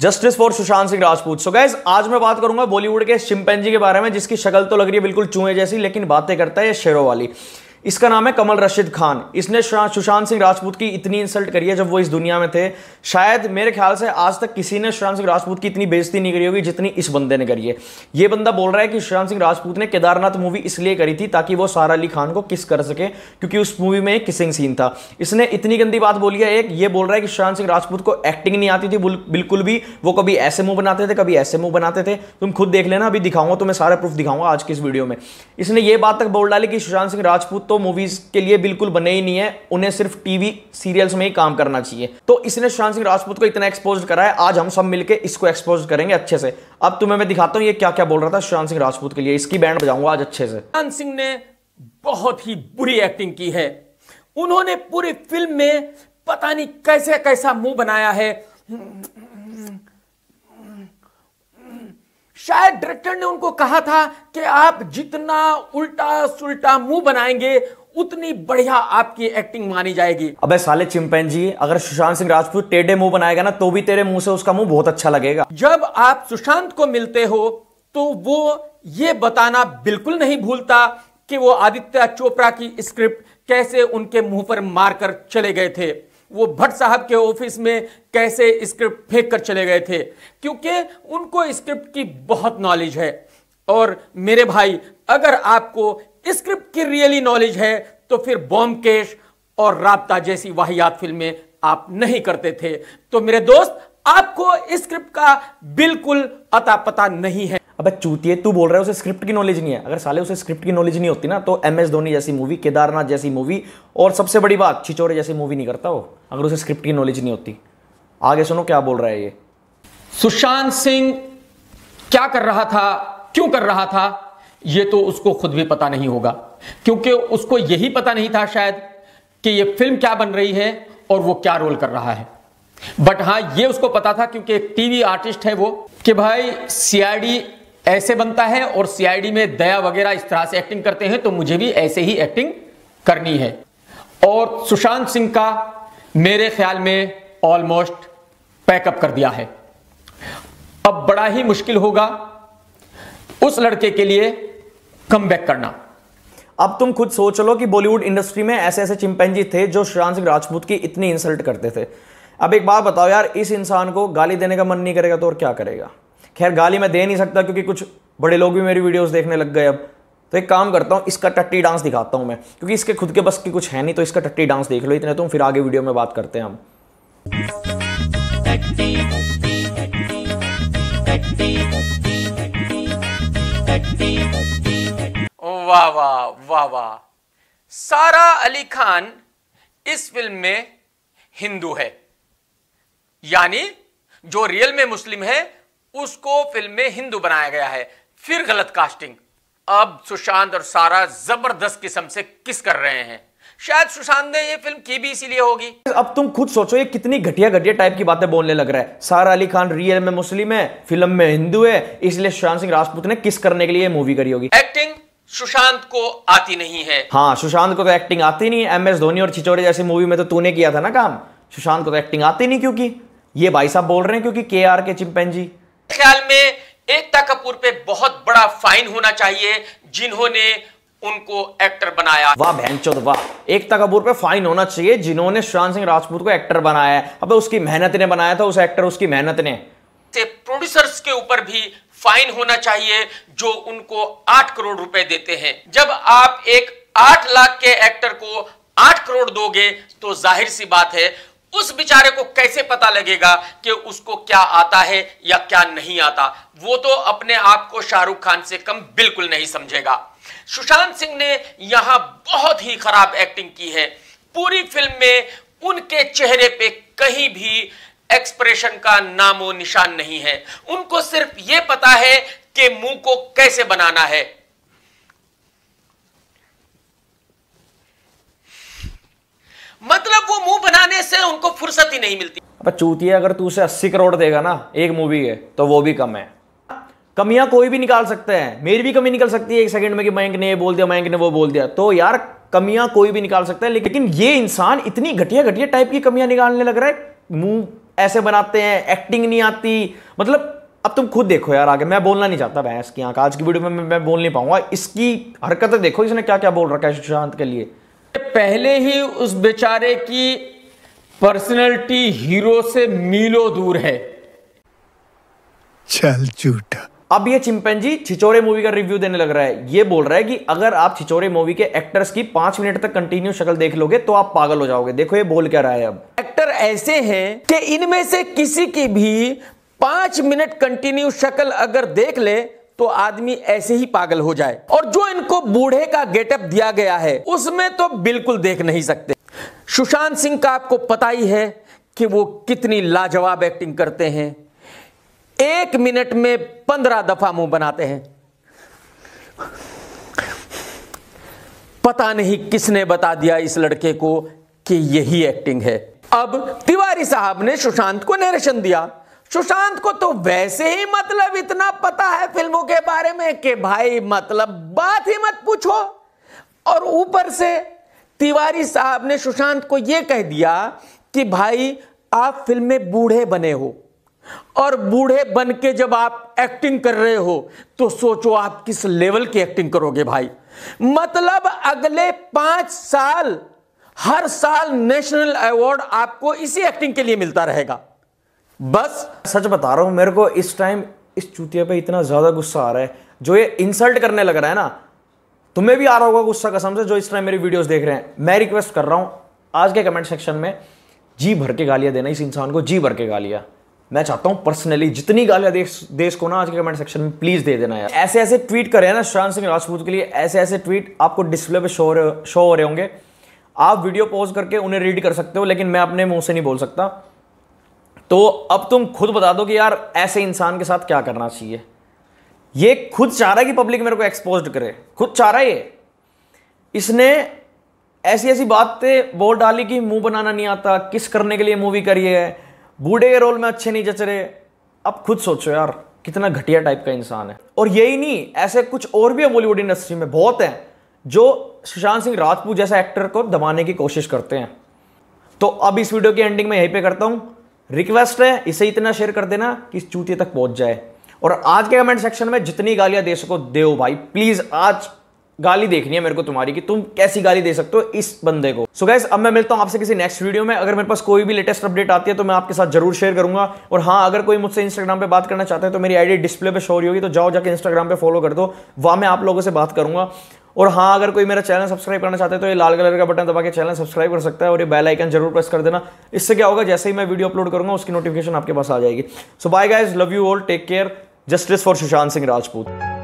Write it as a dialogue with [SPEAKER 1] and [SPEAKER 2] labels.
[SPEAKER 1] justice for Sushant Singh Rajput so guys आज मैं बात करूंगा बॉलीवुड के शिमपेंजी के बारे में जिसकी शक्ल तो लग रही है बिल्कुल चूहे जैसी लेकिन बातें करता है ये शेरों वाली इसका नाम है कमल रशीद खान इसने सुशांत सिंह राजपूत की इतनी इंसल्ट करी है जब वो इस दुनिया में थे शायद मेरे ख्याल से आज तक किसी ने सुशांत सिंह राजपूत की इतनी बेइज्जती नहीं करी होगी जितनी इस बंदे ने करी है ये बंदा बोल रहा है कि सुशांत सिंह राजपूत ने केदारनाथ मूवी इसलिए करी थी ताकि वो सारा अली खान को किस कर सके क्योंकि उस मूवी में एक किसिंग सीन था इसने इतनी गंदी बात बोली है एक ये बोल रहा है कि सुशांत सिंह राजपूत को एक्टिंग नहीं आती थी बिल्कुल भी वो कभी ऐसे मुंह बनाते थे कभी ऐसे मुंह बनाते थे तुम खुद देख लेना अभी दिखाऊंगा मैं सारा प्रूफ दिखाऊंगा आज की इस वीडियो में इसने ये बात तक बोल डाली कि सुशांत सिंह राजपूत तो तो मूवीज के लिए बिल्कुल बने ही नहीं है उन्हें सिर्फ टीवी सीरियल्स में ही काम करना चाहिए तो इसने सुशांत सिंह राजपूत को इतना एक्सपोज करा है आज हम सब मिलकर इसको एक्सपोज करेंगे अच्छे से अब तुम्हें मैं दिखाता हूं ये क्या क्या बोल रहा था सुशांत सिंह राजपूत के लिए इसकी बैंड बजाऊंगा आज अच्छे से
[SPEAKER 2] सुशांत सिंह ने बहुत ही बुरी एक्टिंग की है उन्होंने पूरी फिल्म में पता नहीं कैसे कैसा मुंह बनाया है शायद डायरेक्टर ने उनको कहा था कि आप जितना उल्टा सुल्टा मुंह बनाएंगे उतनी बढ़िया आपकी एक्टिंग मानी
[SPEAKER 1] जाएगी अबे साले चिंपैंजी अगर सुशांत सिंह राजपूत टेढ़े मुंह बनाएगा ना तो भी तेरे मुंह से उसका मुंह बहुत अच्छा लगेगा जब आप सुशांत को मिलते हो तो वो ये बताना
[SPEAKER 2] बिल्कुल नहीं भूलता कि वो आदित्य चोपड़ा की स्क्रिप्ट कैसे उनके मुंह पर मारकर चले गए थे वो भट्ट साहब के ऑफिस में कैसे स्क्रिप्ट फेंक कर चले गए थे क्योंकि उनको स्क्रिप्ट की बहुत नॉलेज है और मेरे भाई अगर आपको स्क्रिप्ट की रियली नॉलेज है तो फिर बॉम केश और राबता जैसी वाहियात फिल्में आप नहीं करते थे तो मेरे दोस्त आपको
[SPEAKER 1] स्क्रिप्ट का बिल्कुल अता पता नहीं है अब चूती है तू बोल रहा है उसे स्क्रिप्ट की नॉलेज नहीं है अगर साले उसे स्क्रिप्ट की नॉलेज नहीं होती ना तो एम एस धोनी जैसी मूवी केदारनाथ जैसी मूवी और सबसे बड़ी बात छिचोरे जैसी मूवी नहीं करता वो अगर उसे स्क्रिप्ट की नॉलेज नहीं होती आगे सुनो क्या बोल रहा है ये सुशांत सिंह क्या कर रहा था क्यों कर रहा था ये
[SPEAKER 2] तो उसको खुद भी पता नहीं होगा क्योंकि उसको यही पता नहीं था शायद कि ये फिल्म क्या बन रही है और वो क्या रोल कर रहा है बट हां ये उसको पता था क्योंकि एक टीवी आर्टिस्ट है वो कि भाई सीआईडी ऐसे बनता है और सीआईडी में दया वगैरह इस तरह से एक्टिंग करते हैं तो मुझे भी ऐसे ही एक्टिंग करनी है और सुशांत सिंह का मेरे ख्याल में ऑलमोस्ट पैकअप कर दिया है
[SPEAKER 1] अब बड़ा ही मुश्किल होगा उस लड़के के लिए कम करना अब तुम खुद सोच लो कि बॉलीवुड इंडस्ट्री में ऐसे ऐसे चिंपैंजी थे जो सुशांत सिंह राजपूत की इतनी इंसल्ट करते थे अब एक बात बताओ यार इस इंसान को गाली देने का मन नहीं करेगा तो और क्या करेगा खैर गाली मैं दे नहीं सकता क्योंकि कुछ बड़े लोग भी मेरी वीडियोस देखने लग गए अब तो एक काम करता हूँ इसका टट्टी डांस दिखाता हूँ मैं क्योंकि इसके खुद के बस की कुछ है नहीं तो इसका टट्टी डांस देख लो इतने तुम तो फिर आगे वीडियो में बात करते हैं हम
[SPEAKER 2] वाह वाह वाह वाह सारा अली खान इस फिल्म में हिंदू है यानी जो रियल में मुस्लिम है उसको फिल्म में हिंदू बनाया गया है फिर गलत कास्टिंग अब सुशांत और सारा जबरदस्त किस्म से किस कर रहे हैं शायद सुशांत ने ये फिल्म
[SPEAKER 1] की भी इसीलिए होगी अब तुम खुद सोचो ये कितनी घटिया घटिया टाइप की बातें बोलने लग रहा है सारा अली खान रियल में मुस्लिम है फिल्म में हिंदू है इसलिए सुशांत सिंह राजपूत ने किस करने के लिए मूवी करी होगी एक्टिंग
[SPEAKER 2] सुशांत को आती नहीं है
[SPEAKER 1] हाँ सुशांत को तो एक्टिंग आती नहीं एम एस धोनी और छिचोरे जैसी मूवी में तो तूने किया था ना काम सुशांत को तो एक्टिंग आती नहीं क्योंकि ये भाई साहब बोल रहे हैं क्योंकि के आर के जी
[SPEAKER 2] ख्याल में एकता कपूर पे बहुत बड़ा फाइन होना चाहिए जिन्होंने उनको
[SPEAKER 1] एक्टर बनाया वाह बहनचोद वाह एकता कपूर पे फाइन होना चाहिए जिन्होंने सुशांत सिंह राजपूत को एक्टर बनाया अब तो उसकी मेहनत ने बनाया था उस एक्टर उसकी मेहनत ने
[SPEAKER 2] प्रोड्यूसर्स के ऊपर भी फाइन होना चाहिए जो उनको आठ करोड़ रुपए देते हैं जब आप एक आठ लाख के एक्टर को आठ करोड़ दोगे तो जाहिर सी बात है उस बेचारे को कैसे पता लगेगा कि उसको क्या आता है या क्या नहीं आता वो तो अपने आप को शाहरुख खान से कम बिल्कुल नहीं समझेगा सुशांत सिंह ने यहां बहुत ही खराब एक्टिंग की है पूरी फिल्म में उनके चेहरे पे कहीं भी एक्सप्रेशन का नामो निशान नहीं है उनको सिर्फ ये पता है कि मुंह को कैसे बनाना है से उनको फुर्सत ही नहीं मिलती
[SPEAKER 1] अब चूतिया अगर तू उसे अस्सी करोड़ देगा ना एक मूवी है तो वो भी कम है कमियां कोई भी निकाल सकते हैं मेरी भी कमी निकल सकती है एक सेकंड में कि मयंक ने ये बोल दिया मयंक ने वो बोल दिया तो यार कमियां कोई भी निकाल सकता है लेकिन ये इंसान इतनी घटिया घटिया टाइप की कमियां निकालने लग रहा है मुंह ऐसे बनाते हैं एक्टिंग नहीं आती मतलब अब तुम खुद देखो यार आगे मैं बोलना नहीं चाहता भैंस की आंख आज की वीडियो में मैं, बोल नहीं पाऊंगा इसकी हरकतें देखो इसने क्या क्या बोल रखा है सुशांत के लिए पहले ही उस बेचारे की पर्सनैलिटी हीरो से मीलो दूर है
[SPEAKER 2] चल झूठा
[SPEAKER 1] अब ये जी छिचोरे मूवी का रिव्यू देने लग रहा है ये बोल रहा है कि अगर आप छिचोरे मूवी के एक्टर्स की पांच मिनट तक कंटिन्यू शक्ल देख लोगे तो आप पागल हो जाओगे देखो ये बोल क्या रहा है अब
[SPEAKER 2] एक्टर ऐसे हैं कि इनमें से किसी की भी पांच मिनट कंटिन्यू शक्ल अगर देख ले तो आदमी ऐसे ही पागल हो जाए और जो इनको बूढ़े का गेटअप दिया गया है उसमें तो बिल्कुल देख नहीं सकते सुशांत सिंह का आपको पता ही है कि वो कितनी लाजवाब एक्टिंग करते हैं एक मिनट में पंद्रह दफा मुंह बनाते हैं पता नहीं किसने बता दिया इस लड़के को कि यही एक्टिंग है अब तिवारी साहब ने सुशांत को निरेशन दिया सुशांत को तो वैसे ही मतलब इतना पता है फिल्मों के बारे में कि भाई मतलब बात ही मत पूछो और ऊपर से तिवारी साहब ने सुशांत को यह कह दिया कि भाई आप फिल्म में बूढ़े बने हो और बूढ़े बन के जब आप एक्टिंग कर रहे हो तो सोचो आप किस लेवल की एक्टिंग करोगे भाई मतलब अगले पांच साल हर साल नेशनल अवार्ड आपको इसी एक्टिंग के लिए मिलता रहेगा
[SPEAKER 1] बस सच बता रहा हूं मेरे को इस टाइम इस चूतिया पे इतना ज्यादा गुस्सा आ रहा है जो ये इंसल्ट करने लग रहा है ना तुम्हें भी आ रहा होगा गुस्सा कसम से जो इस टाइम मेरी वीडियोस देख रहे हैं मैं रिक्वेस्ट कर रहा हूं आज के कमेंट सेक्शन में जी भर के गालियां देना इस इंसान को जी भर के गालियां मैं चाहता हूं पर्सनली जितनी गालियां देश देश को ना आज के कमेंट सेक्शन में प्लीज दे देना यार ऐसे ऐसे ट्वीट करें ना शांत सिंह राजपूत के लिए ऐसे ऐसे ट्वीट आपको डिस्प्ले पे शो शो हो रहे होंगे आप वीडियो पॉज करके उन्हें रीड कर सकते हो लेकिन मैं अपने मुंह से नहीं बोल सकता तो अब तुम खुद बता दो कि यार ऐसे इंसान के साथ क्या करना चाहिए ये खुद चाह रहा है कि पब्लिक मेरे को एक्सपोज करे खुद चाह रहा है ये इसने ऐसी ऐसी बातें बोल डाली कि मुंह बनाना नहीं आता किस करने के लिए मूवी करी है बूढ़े के रोल में अच्छे नहीं जच रहे अब खुद सोचो यार कितना घटिया टाइप का इंसान है और यही नहीं ऐसे कुछ और भी है बॉलीवुड इंडस्ट्री में बहुत हैं जो सुशांत सिंह राजपूत जैसे एक्टर को दबाने की कोशिश करते हैं तो अब इस वीडियो की एंडिंग में यहीं पे करता हूँ रिक्वेस्ट है इसे इतना शेयर कर देना कि इस चूती तक पहुँच जाए और आज के कमेंट सेक्शन में जितनी गालियां दे सको दे भाई प्लीज आज गाली देखनी है मेरे को तुम्हारी कि तुम कैसी गाली दे सकते हो इस बंदे को सो so गैस अब मैं मिलता हूं आपसे किसी नेक्स्ट वीडियो में अगर मेरे पास कोई भी लेटेस्ट अपडेट आती है तो मैं आपके साथ जरूर शेयर करूंगा और हाँ अगर कोई मुझसे इंस्टाग्राम पे बात करना चाहता है तो मेरी आईडी डिस्प्ले पे शो रही होगी तो जाओ जाके इंस्टाग्राम पर फॉलो कर दो वहां मैं आप लोगों से बात करूंगा और हाँ अगर कोई मेरा चैनल सब्सक्राइब करना चाहते हैं तो ये लाल कलर का बटन दबा के चैनल सब्सक्राइब कर सकता है और ये बेल आइकन जरूर प्रेस कर देना इससे क्या होगा जैसे ही मैं वीडियो अपलोड करूंगा उसकी नोटिफिकेशन आपके पास आ जाएगी so bye guys love you all take care justice for Sushant Singh Rajput